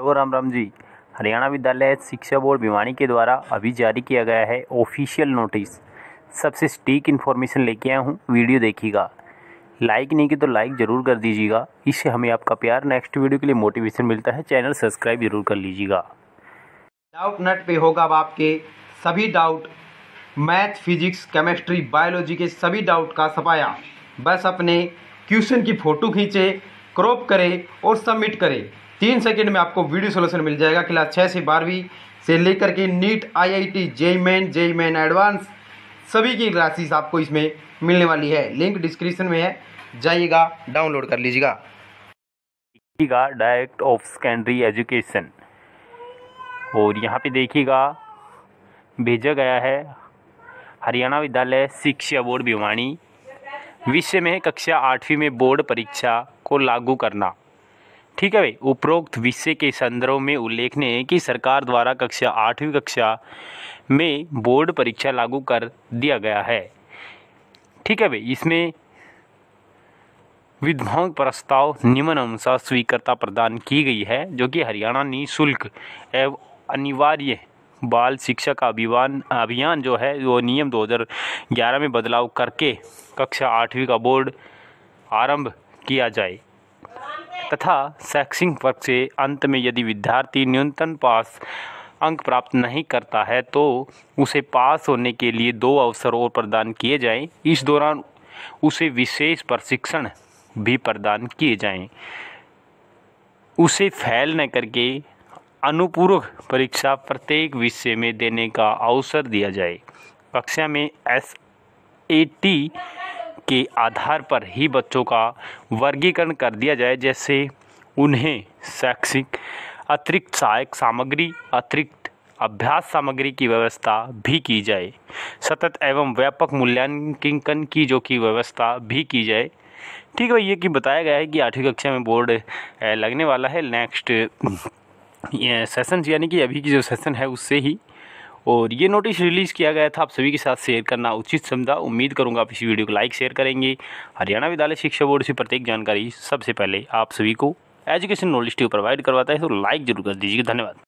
hello Ram Ram ji Haryana Vidyalaya Shiksha board Bhiwani के द्वारा अभी जारी किया गया है ऑफिशियल नोटिस सबसे स्टीक इन्फॉर्मेशन लेके आया हूँ वीडियो देखिएगा लाइक नहीं की तो लाइक ज़रूर कर दीजिएगा इससे हमें आपका प्यार नेक्स्ट वीडियो के लिए मोटिवेशन मिलता है चैनल सब्सक्राइब जरूर कर लीजिएगा डाउट नट पे होगा अब आपके सभी doubt math physics chemistry biology के सभी डाउट का सफाया बस अपने क्वेश्चन की फ़ोटो खींचे क्रॉप करें और सबमिट करें तीन सेकेंड में आपको वीडियो सोल्यूशन मिल जाएगा क्लास छः से बारहवीं से लेकर के NEET I I T J main JEE main advanced सभी की क्लासेस आपको इसमें मिलने वाली है लिंक डिस्क्रिप्शन में है जाइएगा डाउनलोड कर लीजिएगा डायरेक्ट ऑफ सेकेंडरी एजुकेशन और यहाँ पे देखिएगा भेजा गया है हरियाणा विद्यालय शिक्षा बोर्ड भिवानी विश्व में कक्षा आठवीं में बोर्ड परीक्षा को लागू करना ठीक है भाई उपरोक्त विषय के संदर्भ में उल्लेखनीय है कि सरकार द्वारा कक्षा आठवीं कक्षा में बोर्ड परीक्षा लागू कर दिया गया है ठीक है भाई इसमें विधवाओं प्रस्ताव निम्न अनुसार स्वीकृता प्रदान की गई है जो कि हरियाणा निःशुल्क एवं अनिवार्य बाल शिक्षा का अभियान अभियान जो है वो नियम 2011 में बदलाव करके कक्षा आठवीं का बोर्ड आरंभ किया जाए तथा शैक्षणिक वर्ग से अंत में यदि विद्यार्थी न्यूनतम पास अंक प्राप्त नहीं करता है तो उसे पास होने के लिए दो अवसर और प्रदान किए जाएं इस दौरान उसे विशेष प्रशिक्षण भी प्रदान किए जाएं उसे फैल न करके अनुपूरक परीक्षा प्रत्येक विषय में देने का अवसर दिया जाए कक्षा में एस ए टी के आधार पर ही बच्चों का वर्गीकरण कर दिया जाए जैसे उन्हें शैक्षिक अतिरिक्त सहायक सामग्री अतिरिक्त अभ्यास सामग्री की व्यवस्था भी की जाए सतत एवं व्यापक मूल्यांकन की जो कि व्यवस्था भी की जाए ठीक है ये कि बताया गया है कि आठवीं कक्षा में बोर्ड लगने वाला है नेक्स्ट सेशन यानी कि अभी की जो सेशन है उससे ही और ये नोटिस रिलीज़ किया गया था आप सभी के साथ शेयर करना उचित समझा उम्मीद करूँगा आप इस वीडियो को लाइक शेयर करेंगे हरियाणा विद्यालय शिक्षा बोर्ड से प्रत्येक जानकारी सबसे पहले आप सभी को एजुकेशन नॉलेज प्रोवाइड करवाता है तो लाइक जरूर कर दीजिए धन्यवाद